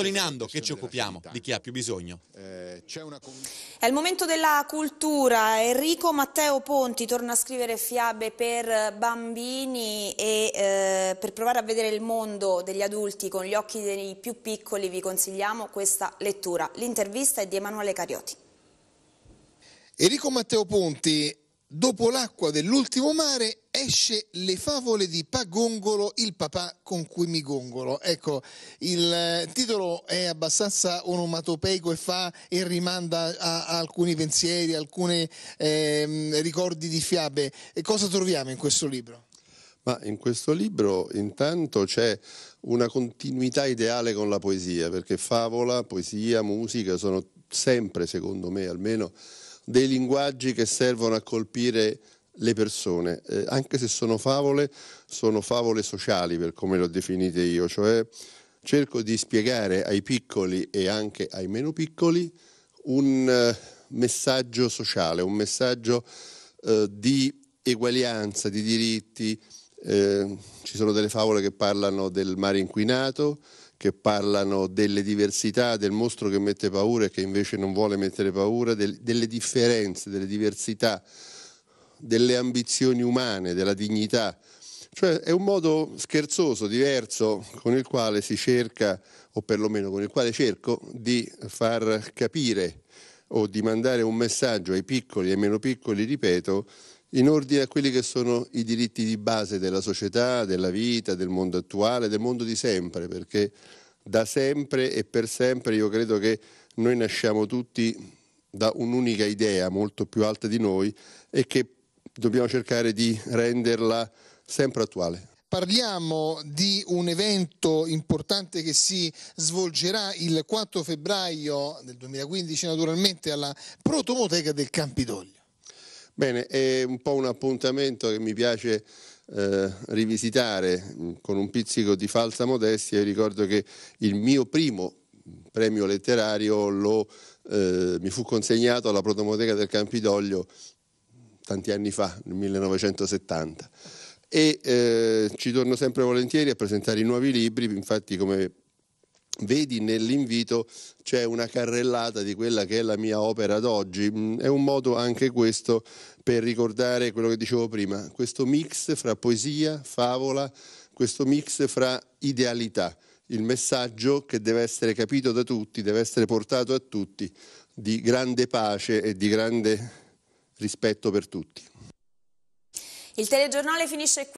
Sottolineando che ci occupiamo di chi ha più bisogno. Eh, è il momento della cultura. Enrico Matteo Ponti torna a scrivere fiabe per bambini e eh, per provare a vedere il mondo degli adulti con gli occhi dei più piccoli vi consigliamo questa lettura. L'intervista è di Emanuele Carioti. Enrico Matteo Ponti, dopo l'acqua dell'ultimo mare, esce Le favole di Pagongolo, il papà con cui mi gongolo. Ecco, eh, il titolo è abbastanza onomatopeico e fa e rimanda a, a alcuni pensieri, alcuni eh, ricordi di fiabe. E cosa troviamo in questo libro? Ma in questo libro intanto c'è una continuità ideale con la poesia, perché favola, poesia, musica sono sempre, secondo me almeno, dei linguaggi che servono a colpire le persone, eh, anche se sono favole, sono favole sociali per come le ho definite io, cioè cerco di spiegare ai piccoli e anche ai meno piccoli un eh, messaggio sociale, un messaggio eh, di eguaglianza, di diritti. Eh, ci sono delle favole che parlano del mare inquinato, che parlano delle diversità, del mostro che mette paura e che invece non vuole mettere paura, del, delle differenze, delle diversità delle ambizioni umane, della dignità. Cioè è un modo scherzoso, diverso, con il quale si cerca, o perlomeno con il quale cerco, di far capire o di mandare un messaggio ai piccoli e ai meno piccoli, ripeto, in ordine a quelli che sono i diritti di base della società, della vita, del mondo attuale, del mondo di sempre, perché da sempre e per sempre io credo che noi nasciamo tutti da un'unica idea molto più alta di noi e che dobbiamo cercare di renderla sempre attuale. Parliamo di un evento importante che si svolgerà il 4 febbraio del 2015 naturalmente alla Protomoteca del Campidoglio. Bene, è un po' un appuntamento che mi piace eh, rivisitare mm, con un pizzico di falsa modestia. Io ricordo che il mio primo premio letterario lo, eh, mi fu consegnato alla Protomoteca del Campidoglio tanti anni fa, nel 1970. E eh, ci torno sempre volentieri a presentare i nuovi libri, infatti come vedi nell'invito c'è una carrellata di quella che è la mia opera d'oggi. Mm, è un modo anche questo per ricordare quello che dicevo prima, questo mix fra poesia, favola, questo mix fra idealità, il messaggio che deve essere capito da tutti, deve essere portato a tutti, di grande pace e di grande rispetto per tutti. Il telegiornale finisce qui.